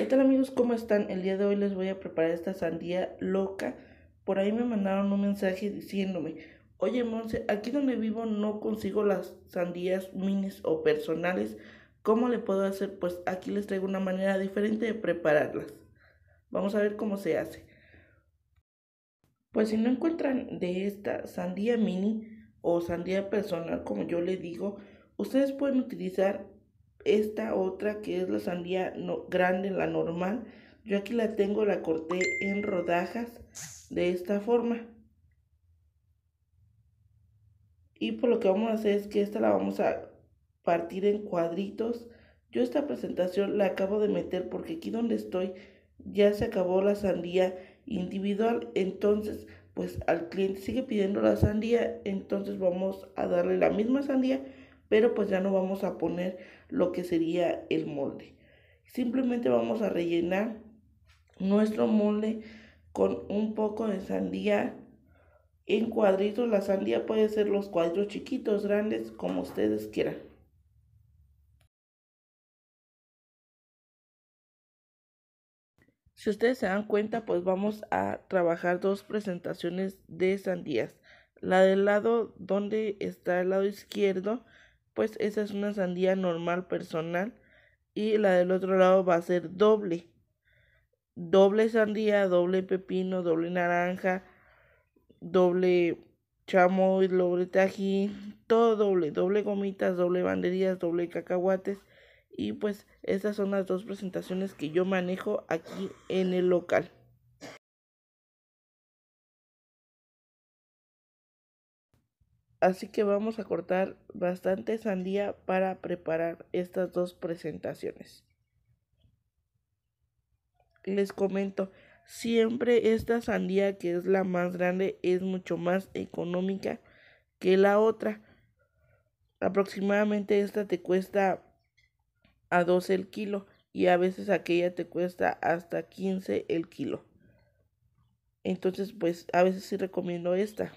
¿Qué tal amigos? ¿Cómo están? El día de hoy les voy a preparar esta sandía loca. Por ahí me mandaron un mensaje diciéndome, oye Monse, aquí donde vivo no consigo las sandías minis o personales. ¿Cómo le puedo hacer? Pues aquí les traigo una manera diferente de prepararlas. Vamos a ver cómo se hace. Pues si no encuentran de esta sandía mini o sandía personal, como yo le digo, ustedes pueden utilizar esta otra que es la sandía grande, la normal. Yo aquí la tengo, la corté en rodajas de esta forma. Y por pues lo que vamos a hacer es que esta la vamos a partir en cuadritos. Yo esta presentación la acabo de meter porque aquí donde estoy ya se acabó la sandía individual. Entonces, pues al cliente sigue pidiendo la sandía. Entonces vamos a darle la misma sandía pero pues ya no vamos a poner lo que sería el molde. Simplemente vamos a rellenar nuestro molde con un poco de sandía en cuadritos. La sandía puede ser los cuadros chiquitos, grandes, como ustedes quieran. Si ustedes se dan cuenta, pues vamos a trabajar dos presentaciones de sandías. La del lado donde está el lado izquierdo pues esa es una sandía normal personal y la del otro lado va a ser doble. Doble sandía, doble pepino, doble naranja, doble chamoy, doble tajín, todo doble, doble gomitas, doble banderías, doble cacahuates. Y pues esas son las dos presentaciones que yo manejo aquí en el local. Así que vamos a cortar bastante sandía para preparar estas dos presentaciones. Les comento, siempre esta sandía que es la más grande es mucho más económica que la otra. Aproximadamente esta te cuesta a 12 el kilo y a veces aquella te cuesta hasta 15 el kilo. Entonces pues a veces sí recomiendo esta.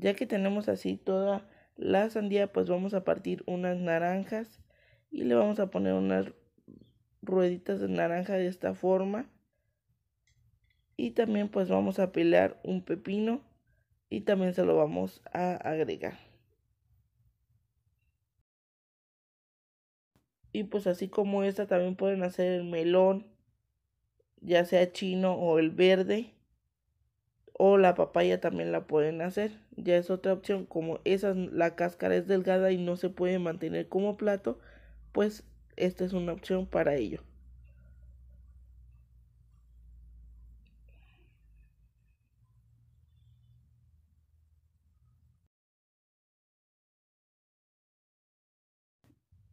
Ya que tenemos así toda la sandía, pues vamos a partir unas naranjas y le vamos a poner unas rueditas de naranja de esta forma. Y también pues vamos a pelar un pepino y también se lo vamos a agregar. Y pues así como esta también pueden hacer el melón, ya sea chino o el verde o la papaya también la pueden hacer. Ya es otra opción, como esa la cáscara es delgada y no se puede mantener como plato, pues esta es una opción para ello.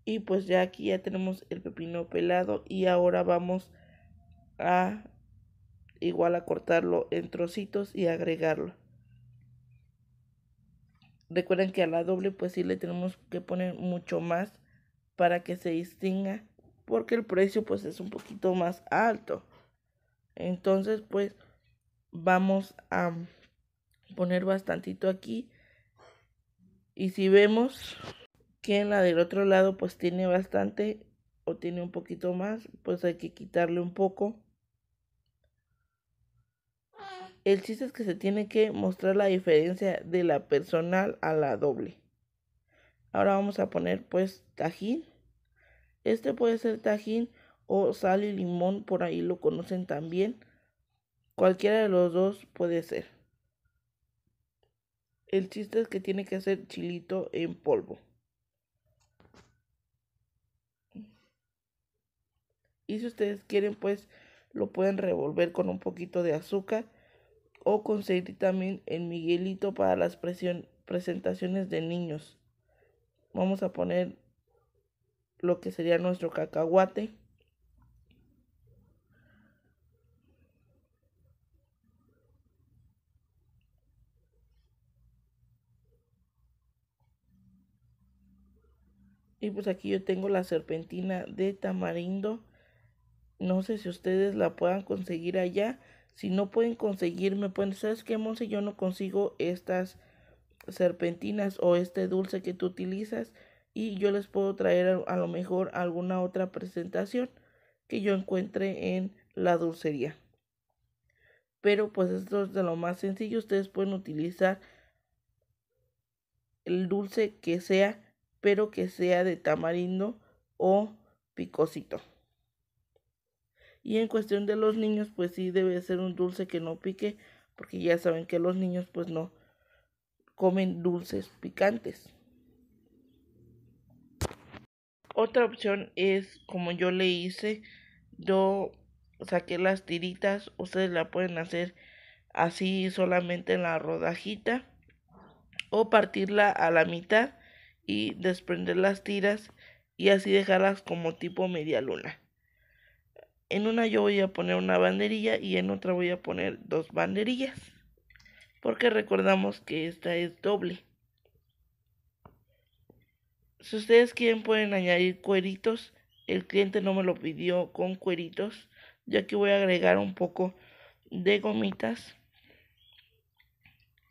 Y pues ya aquí ya tenemos el pepino pelado y ahora vamos a igual a cortarlo en trocitos y agregarlo. Recuerden que a la doble pues si le tenemos que poner mucho más para que se distinga porque el precio pues es un poquito más alto. Entonces pues vamos a poner bastantito aquí y si vemos que en la del otro lado pues tiene bastante o tiene un poquito más pues hay que quitarle un poco el chiste es que se tiene que mostrar la diferencia de la personal a la doble. Ahora vamos a poner pues tajín. Este puede ser tajín o sal y limón, por ahí lo conocen también. Cualquiera de los dos puede ser. El chiste es que tiene que ser chilito en polvo. Y si ustedes quieren, pues lo pueden revolver con un poquito de azúcar o conseguir también el Miguelito para las presentaciones de niños. Vamos a poner lo que sería nuestro cacahuate. Y pues aquí yo tengo la serpentina de tamarindo. No sé si ustedes la puedan conseguir allá. Si no pueden conseguirme, pueden, ¿sabes qué, Monse? Yo no consigo estas serpentinas o este dulce que tú utilizas y yo les puedo traer a, lo mejor alguna otra presentación que yo encuentre en la dulcería. Pero pues esto es de lo más sencillo, ustedes pueden utilizar el dulce que sea, pero que sea de tamarindo o picosito. Y en cuestión de los niños, pues sí debe ser un dulce que no pique, porque ya saben que los niños pues no comen dulces picantes. Otra opción es como yo le hice, yo saqué las tiritas, ustedes la pueden hacer así solamente en la rodajita o partirla a la mitad y desprender las tiras y así dejarlas como tipo media luna. En una yo voy a poner una banderilla y en otra voy a poner dos banderillas. Porque recordamos que esta es doble. Si ustedes quieren pueden añadir cueritos. El cliente no me lo pidió con cueritos. ya que voy a agregar un poco de gomitas.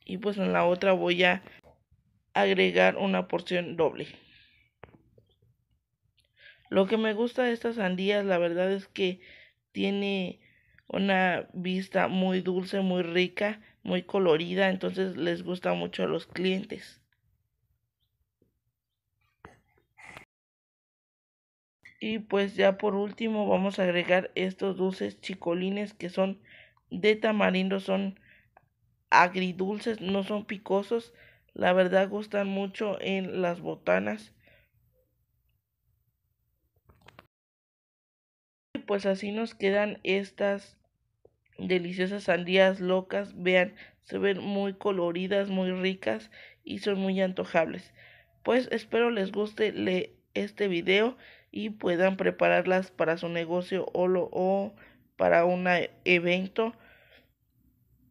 Y pues en la otra voy a agregar una porción doble. Lo que me gusta de estas sandías, la verdad es que tiene una vista muy dulce, muy rica, muy colorida, entonces les gusta mucho a los clientes. Y pues ya por último vamos a agregar estos dulces chicolines que son de tamarindo, son agridulces, no son picosos. La verdad gustan mucho en las botanas pues así nos quedan estas deliciosas sandías locas. Vean, se ven muy coloridas, muy ricas y son muy antojables. Pues espero les guste este video y puedan prepararlas para su negocio o, o para un evento.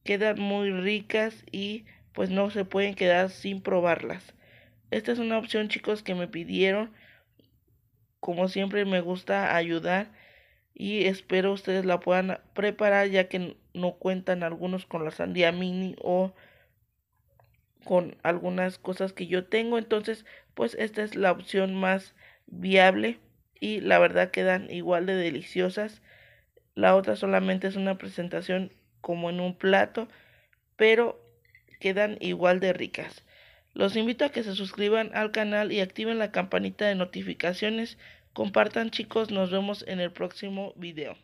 Quedan muy ricas y pues no se pueden quedar sin probarlas. Esta es una opción chicos que me pidieron. Como siempre me gusta ayudar y espero ustedes la puedan preparar ya que no cuentan algunos con la sandía mini o con algunas cosas que yo tengo entonces pues esta es la opción más viable y la verdad quedan igual de deliciosas la otra solamente es una presentación como en un plato pero quedan igual de ricas los invito a que se suscriban al canal y activen la campanita de notificaciones Compartan chicos, nos vemos en el próximo video.